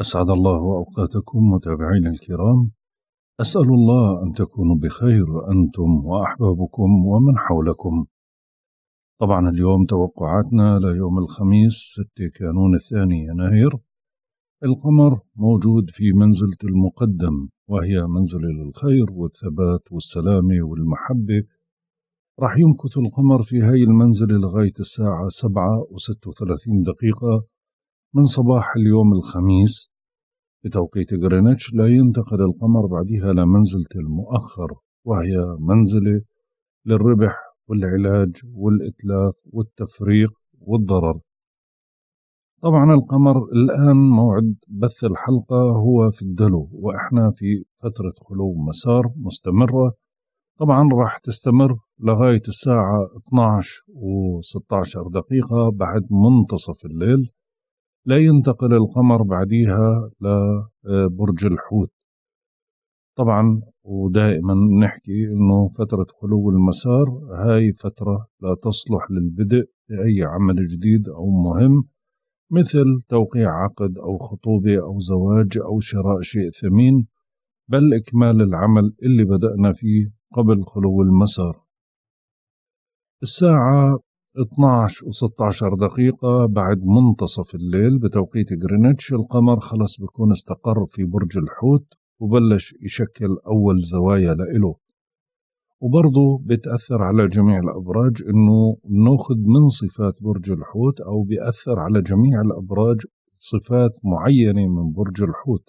أسعد الله أوقاتكم متابعينا الكرام أسأل الله أن تكونوا بخير أنتم وأحبابكم ومن حولكم طبعا اليوم توقعاتنا ليوم الخميس 6 كانون الثاني يناير القمر موجود في منزلة المقدم وهي منزلة للخير والثبات والسلامة والمحبة راح يمكث القمر في هاي المنزلة لغاية الساعة سبعة وست وثلاثين دقيقة من صباح اليوم الخميس بتوقيت غرينتش لا ينتقل القمر بعدها لمنزلة المؤخر وهي منزلة للربح والعلاج والإتلاف والتفريق والضرر طبعا القمر الآن موعد بث الحلقة هو في الدلو وإحنا في فترة خلو مسار مستمرة طبعا راح تستمر لغاية الساعة 12 و 16 دقيقة بعد منتصف الليل لا ينتقل القمر بعديها لبرج آه، الحوت طبعا ودائما نحكي انه فترة خلو المسار هاي فترة لا تصلح للبدء بأي عمل جديد أو مهم مثل توقيع عقد أو خطوبة أو زواج أو شراء شيء ثمين بل إكمال العمل اللي بدأنا فيه قبل خلو المسار الساعة 12 و16 دقيقة بعد منتصف الليل بتوقيت غرينتش القمر خلص بكون استقر في برج الحوت وبلش يشكل أول زوايا لإله وبرضه بتأثر على جميع الأبراج إنه ناخذ من صفات برج الحوت أو بيأثر على جميع الأبراج صفات معينة من برج الحوت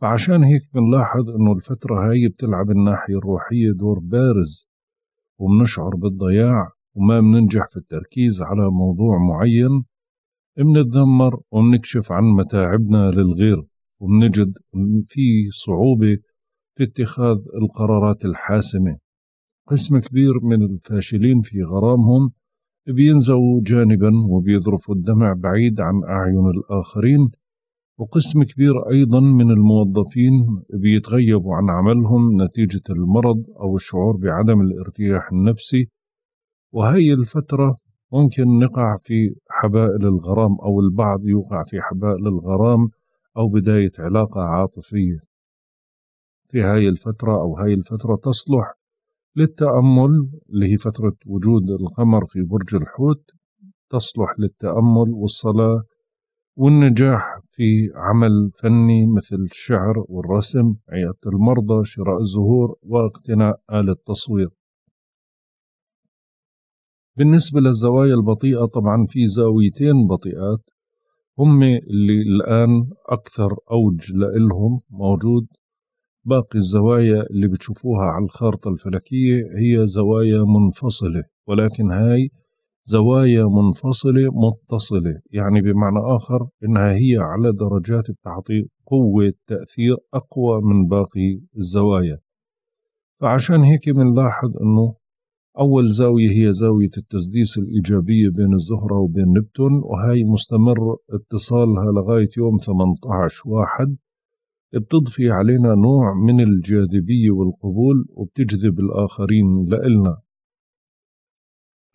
فعشان هيك بنلاحظ إنه الفترة هاي بتلعب الناحية الروحية دور بارز وبنشعر بالضياع وما بننجح في التركيز على موضوع معين بنتذمر وبنكشف عن متاعبنا للغير وبنجد في صعوبة في اتخاذ القرارات الحاسمة قسم كبير من الفاشلين في غرامهم بينزوا جانبا وبيذرفوا الدمع بعيد عن أعين الآخرين وقسم كبير أيضا من الموظفين بيتغيبوا عن عملهم نتيجة المرض أو الشعور بعدم الارتياح النفسي وهي الفترة ممكن نقع في حبائل الغرام أو البعض يوقع في حبائل الغرام أو بداية علاقة عاطفية في هاي الفترة أو هاي الفترة تصلح للتأمل اللي هي فترة وجود القمر في برج الحوت تصلح للتأمل والصلاة والنجاح في عمل فني مثل الشعر والرسم عيادة المرضى شراء الزهور واقتناء آلة تصوير بالنسبة للزوايا البطيئة طبعا في زاويتين بطيئات هم اللي الآن أكثر أوج لإلهم موجود باقي الزوايا اللي بتشوفوها على الخارطة الفلكية هي زوايا منفصلة ولكن هاي زوايا منفصلة متصلة يعني بمعنى آخر إنها هي على درجات بتعطي قوة تأثير أقوى من باقي الزوايا فعشان هيك بنلاحظ إنه أول زاوية هي زاوية التسديس الإيجابية بين الزهرة وبين نبتون وهي مستمر اتصالها لغاية يوم 18 واحد بتضفي علينا نوع من الجاذبية والقبول وبتجذب الآخرين لإلنا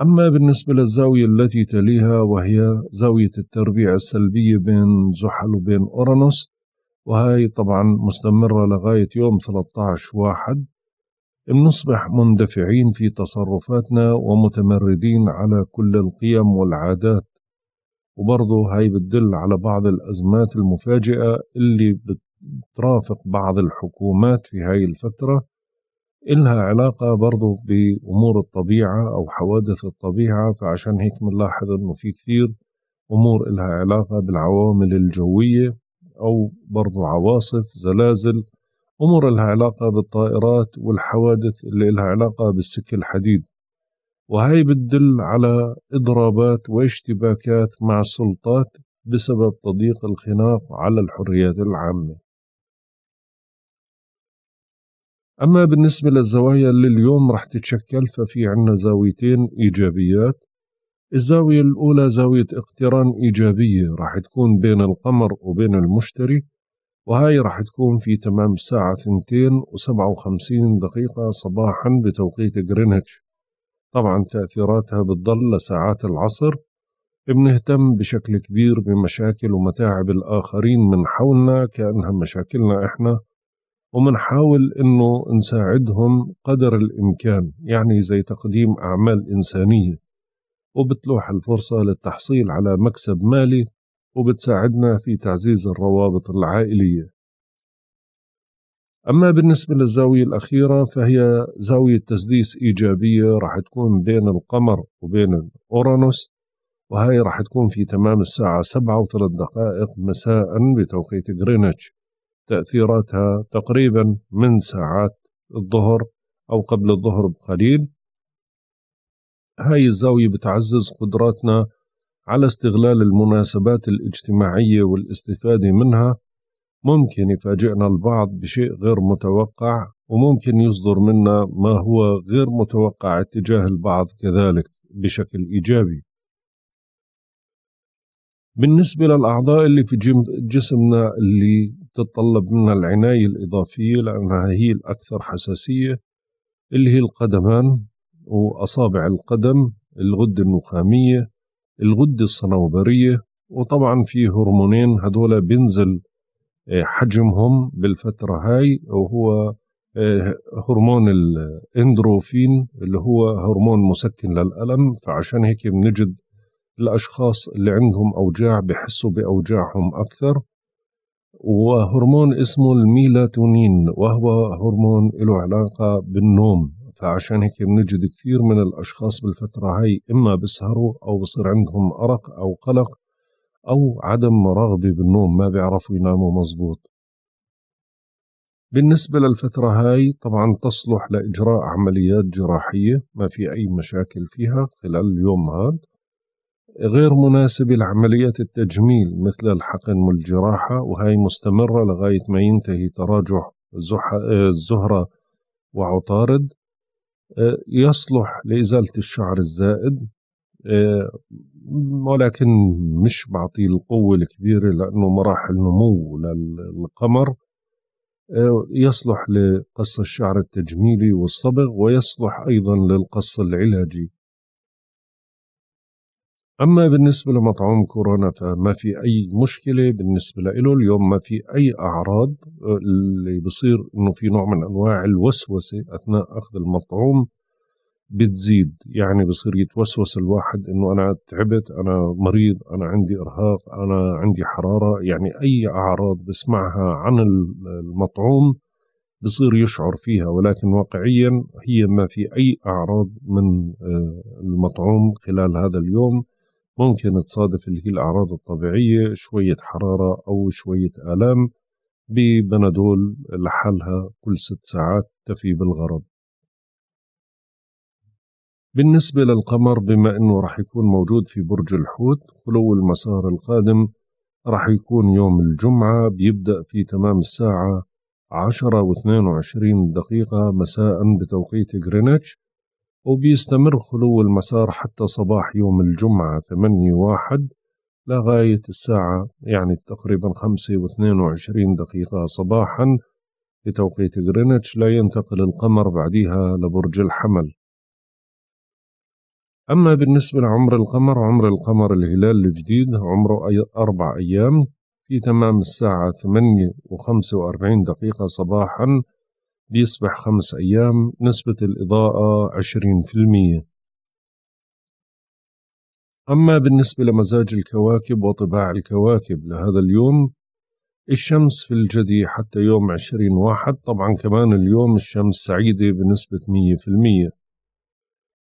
أما بالنسبة للزاوية التي تليها وهي زاوية التربيع السلبية بين زحل وبين أورانوس وهي طبعا مستمرة لغاية يوم 13 واحد بنصبح مندفعين في تصرفاتنا ومتمردين على كل القيم والعادات وبرضه هاي بتدل على بعض الأزمات المفاجئة اللي بترافق بعض الحكومات في هاي الفترة إلها علاقة برضه بأمور الطبيعة أو حوادث الطبيعة فعشان هيك بنلاحظ إنه في كثير أمور إلها علاقة بالعوامل الجوية أو برضه عواصف زلازل أمور لها علاقة بالطائرات والحوادث اللي لها علاقة بالسك الحديد وهي بتدل على إضرابات واشتباكات مع السلطات بسبب تضييق الخناق على الحريات العامة أما بالنسبة للزوايا اللي اليوم رح تتشكل ففي عنا زاويتين إيجابيات الزاوية الأولى زاوية اقتران إيجابية رح تكون بين القمر وبين المشتري وهاي راح تكون في تمام الساعة ثنتين وسبعة وخمسين دقيقة صباحا بتوقيت جرينتش طبعا تأثيراتها بتضل لساعات العصر بنهتم بشكل كبير بمشاكل ومتاعب الآخرين من حولنا كأنها مشاكلنا إحنا ومنحاول إنه نساعدهم قدر الإمكان يعني زي تقديم أعمال إنسانية وبتلوح الفرصة للتحصيل على مكسب مالي وبتساعدنا في تعزيز الروابط العائلية أما بالنسبة للزاوية الأخيرة فهي زاوية تسديس إيجابية راح تكون بين القمر وبين أورانوس وهي راح تكون في تمام الساعة سبعة وثلاث دقائق مساء بتوقيت غرينتش تأثيراتها تقريبا من ساعات الظهر أو قبل الظهر بقليل هاي الزاوية بتعزز قدراتنا على استغلال المناسبات الاجتماعية والاستفادة منها ممكن يفاجئنا البعض بشيء غير متوقع وممكن يصدر منا ما هو غير متوقع اتجاه البعض كذلك بشكل إيجابي بالنسبة للأعضاء اللي في جسمنا اللي تتطلب منا العناية الإضافية لأنها هي الأكثر حساسية اللي هي القدمان وأصابع القدم الغدة النخامية الغدة الصنوبرية وطبعا في هرمونين هدول بينزل آه، حجمهم بالفترة هاي وهو آه، هرمون الاندروفين اللي هو هرمون مسكن للألم فعشان هيك بنجد الأشخاص اللي عندهم أوجاع بحسوا بأوجاعهم أكثر وهرمون اسمه الميلاتونين وهو هرمون له علاقة بالنوم فعشان هيك بنجد كثير من الأشخاص بالفترة هاي إما بسهروا أو بصير عندهم أرق أو قلق أو عدم رغبة بالنوم ما بيعرفوا يناموا مزبوط بالنسبة للفترة هاي طبعا تصلح لإجراء عمليات جراحية ما في أي مشاكل فيها خلال اليوم هاد غير مناسبة لعمليات التجميل مثل الحقن والجراحة وهي مستمرة لغاية ما ينتهي تراجع آه، الزهرة وعطارد آه، يصلح لإزالة الشعر الزائد آه، ولكن مش بعطيه القوة الكبيرة لأنه مراحل نمو للقمر آه، يصلح لقص الشعر التجميلي والصبغ ويصلح أيضا للقص العلاجي أما بالنسبة لمطعوم كورونا فما في أي مشكلة بالنسبة له اليوم ما في أي أعراض آه، اللي بصير إنه في نوع من أنواع الوسوسة أثناء أخذ المطعوم بتزيد يعني بصير يتوسوس الواحد إنه أنا تعبت أنا مريض أنا عندي إرهاق أنا عندي حرارة يعني أي أعراض بسمعها عن المطعوم بصير يشعر فيها ولكن واقعيا هي ما في أي أعراض من آه، المطعوم خلال هذا اليوم ممكن تصادف اللي هي الأعراض الطبيعية شوية حرارة أو شوية آلام ببنادول لحالها كل ست ساعات تفي بالغرض بالنسبة للقمر بما أنه رح يكون موجود في برج الحوت خلو المسار القادم رح يكون يوم الجمعة بيبدأ في تمام الساعة عشرة واثنين وعشرين دقيقة مساء بتوقيت غرينتش وبيستمر خلو المسار حتى صباح يوم الجمعة ثمانية واحد لغاية الساعة يعني تقريبا خمسة واثنين وعشرين دقيقة صباحا بتوقيت غرينتش لا ينتقل القمر بعديها لبرج الحمل أما بالنسبة لعمر القمر عمر القمر الهلال الجديد عمره أي أربع أيام في تمام الساعة ثمانية وخمسة وأربعين دقيقة صباحا بيصبح خمس أيام نسبة الإضاءة 20% أما بالنسبة لمزاج الكواكب وطباع الكواكب لهذا اليوم الشمس في الجدي حتى يوم عشرين واحد طبعا كمان اليوم الشمس سعيدة بنسبة مية في المية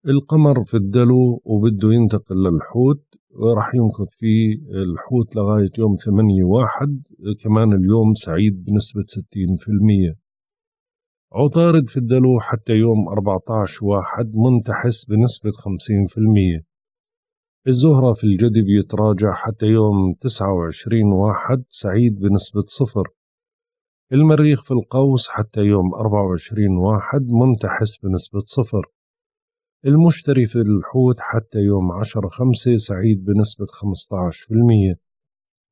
القمر في الدلو وبده ينتقل للحوت ورح ينقذ فيه الحوت لغاية يوم ثمانية واحد كمان اليوم سعيد بنسبة ستين في المية عطارد في الدلو حتى يوم 14 واحد منتحس بنسبة 50% الزهرة في الجدي بيتراجع حتى يوم 29 واحد سعيد بنسبة صفر المريخ في القوس حتى يوم 24 واحد منتحس بنسبة صفر المشتري في الحوت حتى يوم 10 خمسة سعيد بنسبة 15%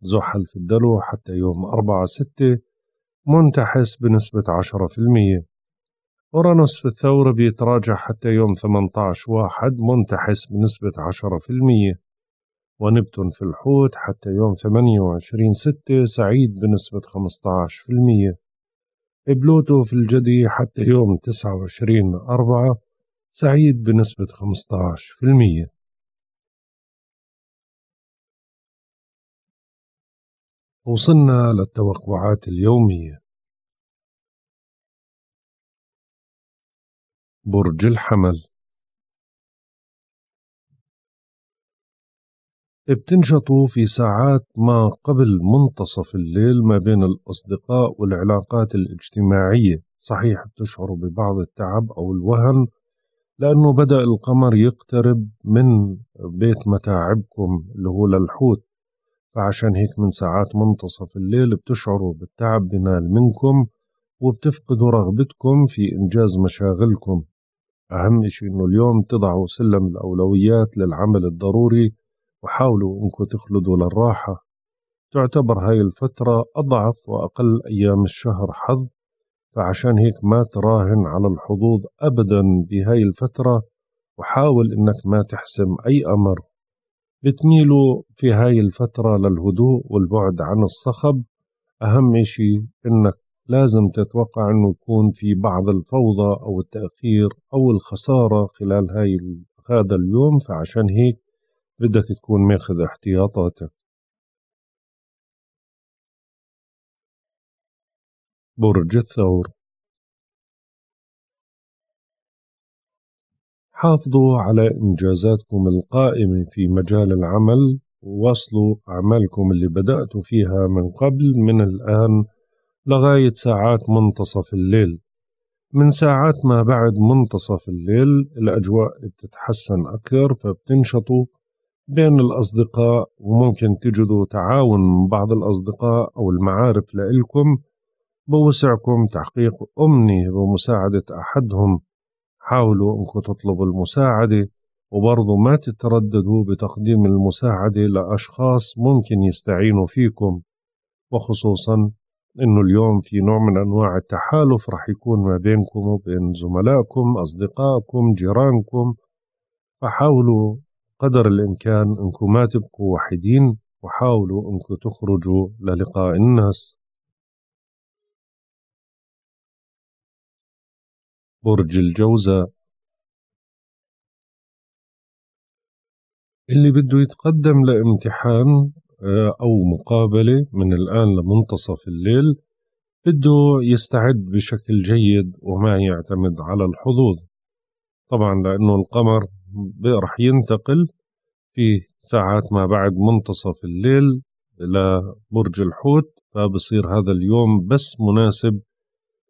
زحل في الدلو حتى يوم 4 ستة منتحس بنسبة 10% أورانوس في الثورة بيتراجع حتى يوم 18 واحد منتحس بنسبة 10% ونبتون في الحوت حتى يوم 28 ستة سعيد بنسبة 15% بلوتو في الجدي حتى يوم 29 أربعة سعيد بنسبة 15% وصلنا للتوقعات اليومية برج الحمل بتنشطوا في ساعات ما قبل منتصف الليل ما بين الأصدقاء والعلاقات الاجتماعية صحيح بتشعروا ببعض التعب أو الوهن لأنه بدأ القمر يقترب من بيت متاعبكم اللي هو للحوت فعشان هيك من ساعات منتصف الليل بتشعروا بالتعب بنال منكم وبتفقدوا رغبتكم في إنجاز مشاغلكم أهم إشي إنه اليوم تضعوا سلم الأولويات للعمل الضروري وحاولوا إنكم تخلدوا للراحة تعتبر هاي الفترة أضعف وأقل أيام الشهر حظ فعشان هيك ما تراهن على الحظوظ أبدا بهاي الفترة وحاول إنك ما تحسم أي أمر بتميلوا في هاي الفترة للهدوء والبعد عن الصخب أهم شيء إنك لازم تتوقع إنه يكون في بعض الفوضى أو التأخير أو الخسارة خلال هاي هذا اليوم فعشان هيك بدك تكون ماخذ احتياطاتك برج الثور حافظوا على إنجازاتكم القائمة في مجال العمل ووصلوا أعمالكم اللي بدأتوا فيها من قبل من الآن لغاية ساعات منتصف الليل من ساعات ما بعد منتصف الليل الأجواء بتتحسن أكثر فبتنشطوا بين الأصدقاء وممكن تجدوا تعاون من بعض الأصدقاء أو المعارف لإلكم بوسعكم تحقيق أمنية بمساعدة أحدهم حاولوا أنكم تطلبوا المساعدة وبرضه ما تترددوا بتقديم المساعدة لأشخاص ممكن يستعينوا فيكم وخصوصا إنه اليوم في نوع من أنواع التحالف رح يكون ما بينكم وبين زملائكم أصدقائكم جيرانكم فحاولوا قدر الإمكان أنكم ما تبقوا وحيدين وحاولوا أنكم تخرجوا للقاء الناس برج الجوزاء اللي بده يتقدم لامتحان آه، أو مقابلة من الآن لمنتصف الليل بده يستعد بشكل جيد وما يعتمد على الحظوظ طبعا لأنه القمر رح ينتقل في ساعات ما بعد منتصف الليل إلى برج الحوت فبصير هذا اليوم بس مناسب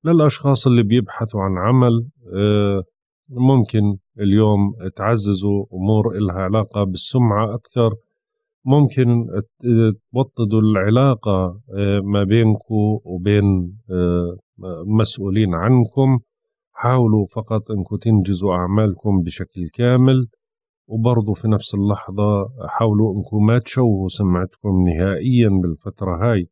للأشخاص اللي بيبحثوا عن عمل آه، ممكن اليوم تعززوا أمور إلها علاقة بالسمعة أكثر ممكن توطدوا العلاقة آه، ما بينكم وبين آه، مسؤولين عنكم حاولوا فقط أنكم تنجزوا أعمالكم بشكل كامل وبرضو في نفس اللحظة حاولوا أنكم ما تشوهوا سمعتكم نهائيا بالفترة هاي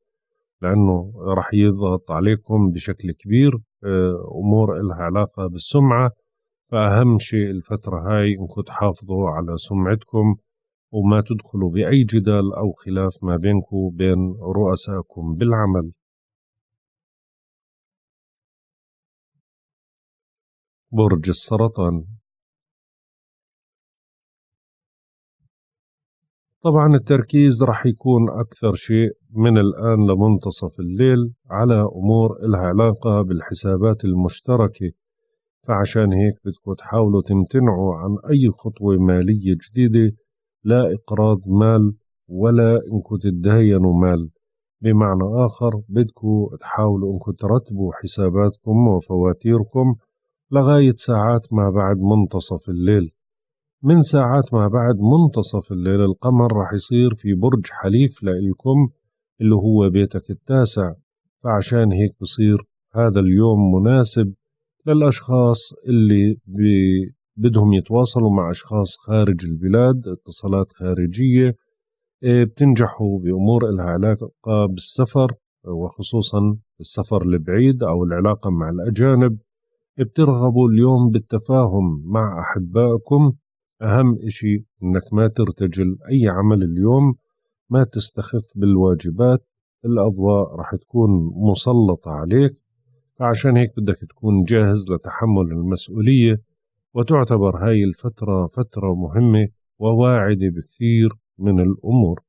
لأنه راح يضغط عليكم بشكل كبير آه، أمور لها علاقة بالسمعة فأهم شيء الفترة هاي أنكم تحافظوا على سمعتكم وما تدخلوا بأي جدال أو خلاف ما بينكم وبين رؤسائكم بالعمل برج السرطان طبعا التركيز راح يكون أكثر شيء من الآن لمنتصف الليل على أمور إلها علاقة بالحسابات المشتركة فعشان هيك بدكم تحاولوا تمتنعوا عن أي خطوة مالية جديدة لا إقراض مال ولا إنكم تدهينوا مال بمعنى آخر بدكم تحاولوا إنكم ترتبوا حساباتكم وفواتيركم لغاية ساعات ما بعد منتصف الليل من ساعات ما بعد منتصف الليل القمر رح يصير في برج حليف لإلكم اللي هو بيتك التاسع فعشان هيك بصير هذا اليوم مناسب للأشخاص اللي بدهم يتواصلوا مع أشخاص خارج البلاد اتصالات خارجية آه، بتنجحوا بأمور إلها علاقة بالسفر وخصوصا السفر البعيد أو العلاقة مع الأجانب بترغبوا اليوم بالتفاهم مع أحبائكم أهم إشي إنك ما ترتجل أي عمل اليوم ما تستخف بالواجبات الأضواء راح تكون مسلطة عليك فعشان هيك بدك تكون جاهز لتحمل المسؤولية وتعتبر هاي الفترة فترة مهمة وواعدة بكثير من الأمور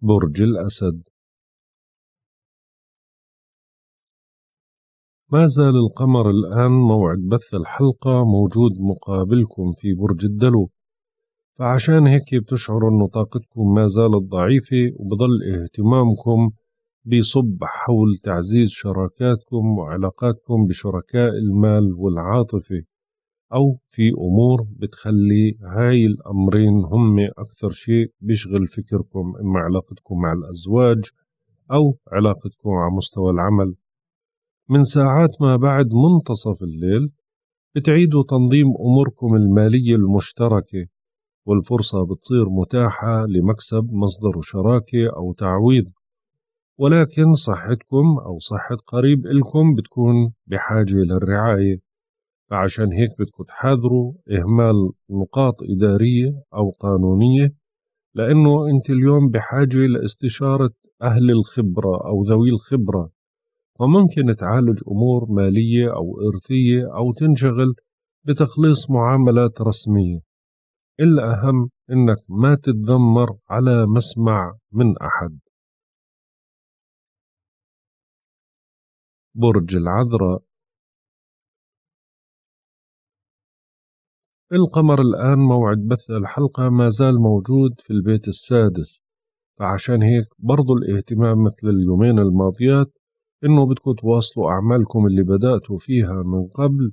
برج الأسد ما زال القمر الآن موعد بث الحلقة موجود مقابلكم في برج الدلو فعشان هيك بتشعروا انه طاقتكم ما زالت ضعيفة وبضل اهتمامكم بيصب حول تعزيز شراكاتكم وعلاقاتكم بشركاء المال والعاطفة أو في أمور بتخلي هاي الأمرين هم أكثر شيء بيشغل فكركم إما علاقتكم مع الأزواج أو علاقتكم على مستوى العمل من ساعات ما بعد منتصف الليل بتعيدوا تنظيم أموركم المالية المشتركة والفرصة بتصير متاحة لمكسب مصدر شراكة أو تعويض ولكن صحتكم أو صحة قريب إلكم بتكون بحاجة للرعاية فعشان هيك بدكم تحاذروا إهمال نقاط إدارية أو قانونية لأنه أنت اليوم بحاجة لاستشارة أهل الخبرة أو ذوي الخبرة فممكن تعالج أمور مالية أو إرثية أو تنشغل بتخليص معاملات رسمية الأهم إنك ما تتذمر على مسمع من أحد برج العذراء القمر الآن موعد بث الحلقة ما زال موجود في البيت السادس فعشان هيك برضو الاهتمام مثل اليومين الماضيات إنه بدكم تواصلوا أعمالكم اللي بدأتوا فيها من قبل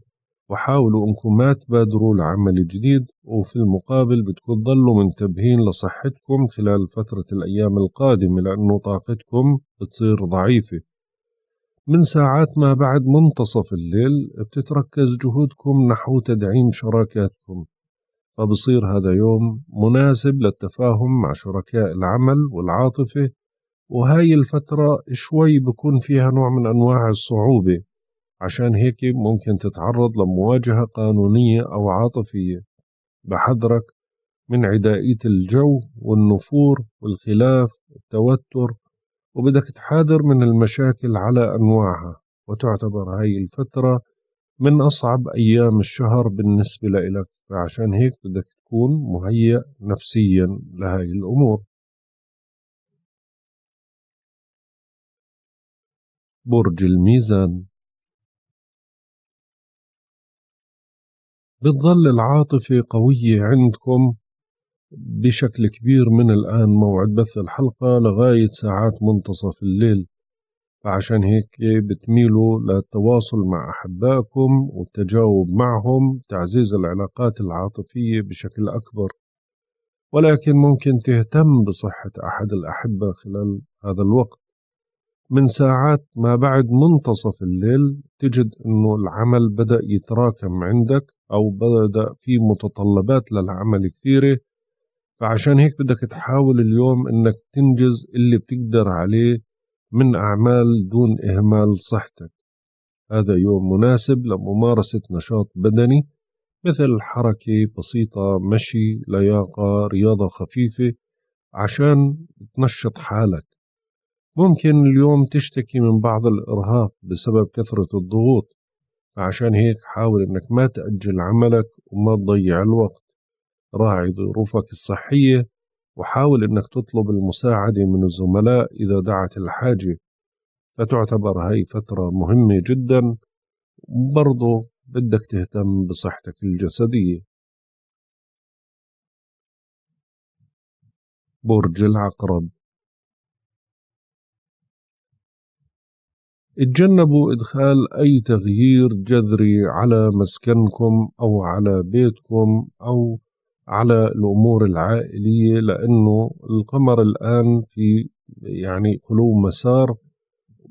وحاولوا انكم ما تبادروا لعمل جديد وفي المقابل بدكم تضلوا منتبهين لصحتكم خلال فترة الأيام القادمة لأنه طاقتكم بتصير ضعيفة من ساعات ما بعد منتصف الليل بتتركز جهودكم نحو تدعيم شراكاتكم فبصير هذا يوم مناسب للتفاهم مع شركاء العمل والعاطفة وهاي الفترة شوي بكون فيها نوع من أنواع الصعوبة عشان هيك ممكن تتعرض لمواجهة قانونية أو عاطفية بحذرك من عدائية الجو والنفور والخلاف والتوتر وبدك تحاذر من المشاكل على أنواعها وتعتبر هاي الفترة من أصعب أيام الشهر بالنسبة لإلك فعشان هيك بدك تكون مهيأ نفسيا لهاي الأمور برج الميزان بتظل العاطفة قوية عندكم بشكل كبير من الآن موعد بث الحلقة لغاية ساعات منتصف الليل فعشان هيك بتميلوا للتواصل مع أحبائكم والتجاوب معهم تعزيز العلاقات العاطفية بشكل أكبر ولكن ممكن تهتم بصحة أحد الأحبة خلال هذا الوقت من ساعات ما بعد منتصف الليل تجد أنه العمل بدأ يتراكم عندك أو بدأ في متطلبات للعمل كثيرة فعشان هيك بدك تحاول اليوم إنك تنجز اللي بتقدر عليه من أعمال دون إهمال صحتك هذا يوم مناسب لممارسة نشاط بدني مثل حركة بسيطة مشي لياقة رياضة خفيفة عشان تنشط حالك ممكن اليوم تشتكي من بعض الإرهاق بسبب كثرة الضغوط عشان هيك حاول إنك ما تأجل عملك وما تضيع الوقت راعي ظروفك الصحية وحاول إنك تطلب المساعدة من الزملاء إذا دعت الحاجة فتعتبر هاي فترة مهمة جدا برضو بدك تهتم بصحتك الجسدية برج العقرب اتجنبوا إدخال أي تغيير جذري على مسكنكم أو على بيتكم أو على الأمور العائلية لأنه القمر الآن في يعني خلو مسار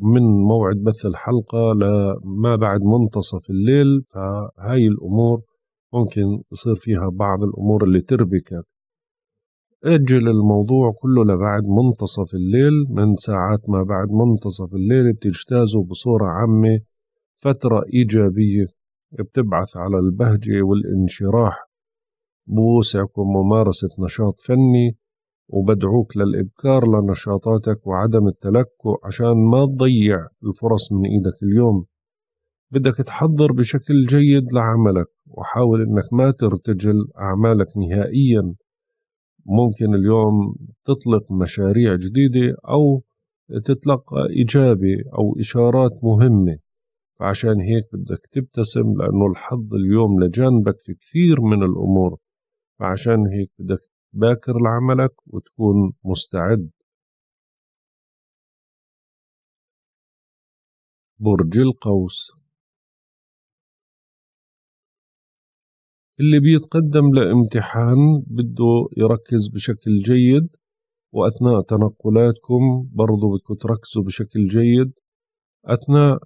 من موعد بث الحلقة لما بعد منتصف الليل فهاي الأمور ممكن يصير فيها بعض الأمور اللي تربكك أجل الموضوع كله لبعد منتصف الليل من ساعات ما بعد منتصف الليل بتجتازه بصورة عامة فترة إيجابية بتبعث على البهجة والانشراح بوسعكم ممارسة نشاط فني وبدعوك للإبكار لنشاطاتك وعدم التلكؤ عشان ما تضيع الفرص من إيدك اليوم بدك تحضر بشكل جيد لعملك وحاول إنك ما ترتجل أعمالك نهائياً ممكن اليوم تطلق مشاريع جديدة أو تتلقى إجابة أو إشارات مهمة فعشان هيك بدك تبتسم لأنه الحظ اليوم لجانبك في كثير من الأمور فعشان هيك بدك تباكر لعملك وتكون مستعد برج القوس اللي بيتقدم لامتحان بده يركز بشكل جيد وأثناء تنقلاتكم برضو بدكم تركزوا بشكل جيد أثناء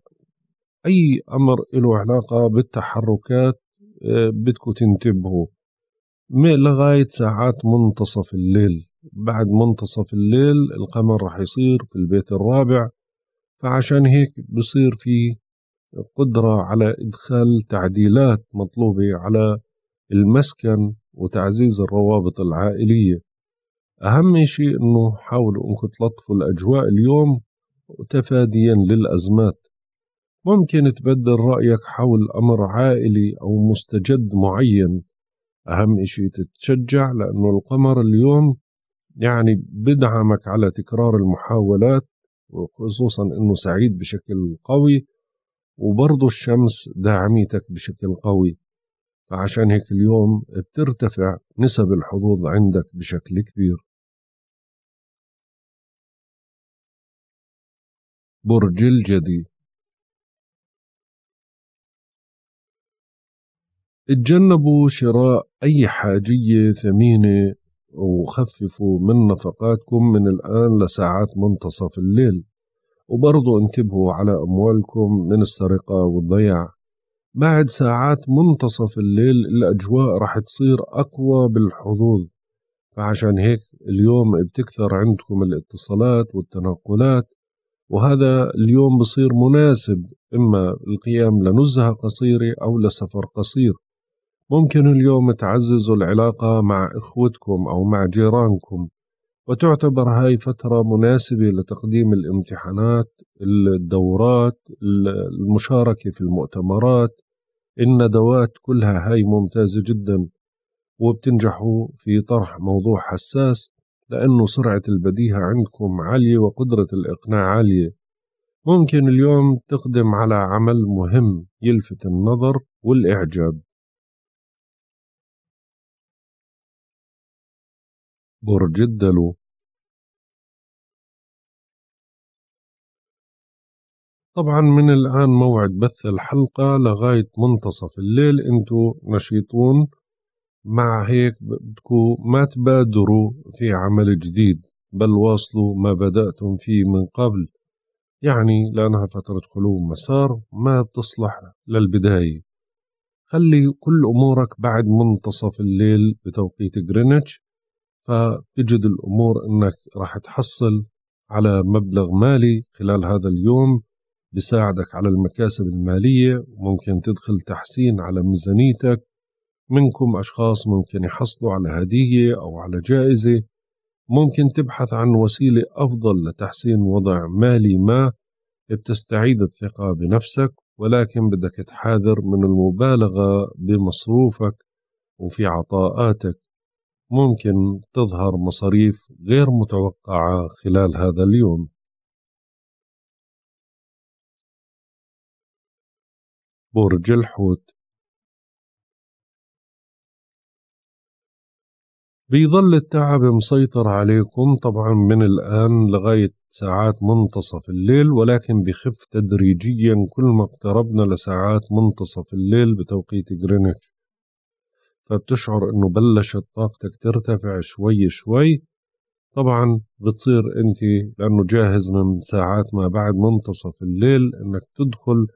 أي أمر له علاقة بالتحركات آه، بدكم تنتبهوا لغاية ساعات منتصف الليل بعد منتصف الليل القمر رح يصير في البيت الرابع فعشان هيك بصير في قدرة على إدخال تعديلات مطلوبة على المسكن وتعزيز الروابط العائلية أهم شيء أنه حاولوا أنكم تلطفوا الأجواء اليوم تفاديا للأزمات ممكن تبدل رأيك حول أمر عائلي أو مستجد معين أهم إشي تتشجع لأنه القمر اليوم يعني بدعمك على تكرار المحاولات وخصوصا أنه سعيد بشكل قوي وبرضه الشمس داعميتك بشكل قوي فعشان هيك اليوم بترتفع نسب الحظوظ عندك بشكل كبير برج الجدي اتجنبوا شراء أي حاجية ثمينة وخففوا من نفقاتكم من الآن لساعات منتصف الليل وبرضو انتبهوا على أموالكم من السرقة والضياع بعد ساعات منتصف الليل الأجواء رح تصير أقوى بالحظوظ فعشان هيك اليوم بتكثر عندكم الاتصالات والتنقلات وهذا اليوم بصير مناسب إما القيام لنزهة قصيرة أو لسفر قصير ممكن اليوم تعززوا العلاقة مع إخوتكم أو مع جيرانكم وتعتبر هاي فترة مناسبة لتقديم الامتحانات الدورات المشاركة في المؤتمرات الندوات كلها هاي ممتازة جدا وبتنجحوا في طرح موضوع حساس لأنه سرعة البديهة عندكم عالية وقدرة الإقناع عالية ممكن اليوم تقدم على عمل مهم يلفت النظر والإعجاب برج الدلو طبعا من الآن موعد بث الحلقة لغاية منتصف الليل انتو نشيطون مع هيك بدكو ما تبادروا في عمل جديد بل واصلوا ما بدأتم فيه من قبل يعني لأنها فترة خلو مسار ما بتصلح للبداية خلي كل أمورك بعد منتصف الليل بتوقيت جرينتش فتجد الأمور أنك راح تحصل على مبلغ مالي خلال هذا اليوم بساعدك على المكاسب المالية وممكن تدخل تحسين على ميزانيتك منكم أشخاص ممكن يحصلوا على هدية أو على جائزة ممكن تبحث عن وسيلة أفضل لتحسين وضع مالي ما بتستعيد الثقة بنفسك ولكن بدك تحاذر من المبالغة بمصروفك وفي عطاءاتك ممكن تظهر مصاريف غير متوقعة خلال هذا اليوم برج الحوت بيظل التعب مسيطر عليكم طبعا من الآن لغاية ساعات منتصف الليل ولكن بخف تدريجيا كل ما اقتربنا لساعات منتصف الليل بتوقيت جرينتش فبتشعر انه بلشت طاقتك ترتفع شوي شوي طبعا بتصير انت لانه جاهز من ساعات ما بعد منتصف الليل انك تدخل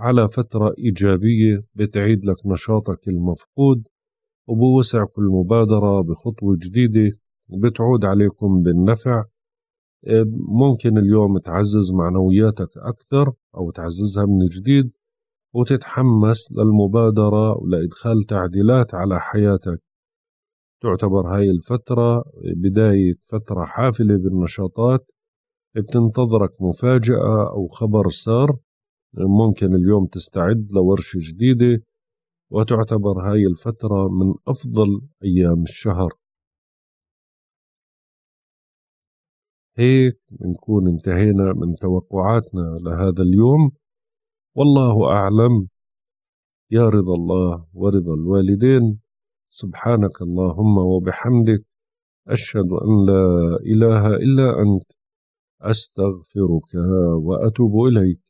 على فترة إيجابية بتعيد لك نشاطك المفقود وبوسعك المبادرة بخطوة جديدة بتعود عليكم بالنفع ممكن اليوم تعزز معنوياتك أكثر أو تعززها من جديد وتتحمس للمبادرة ولإدخال تعديلات على حياتك تعتبر هاي الفترة بداية فترة حافلة بالنشاطات بتنتظرك مفاجأة أو خبر سار ممكن اليوم تستعد لورشة جديدة وتعتبر هاي الفترة من أفضل أيام الشهر هيك بنكون انتهينا من توقعاتنا لهذا اليوم والله أعلم يا رضا الله ورضا الوالدين سبحانك اللهم وبحمدك أشهد أن لا إله إلا أنت أستغفرك وأتوب إليك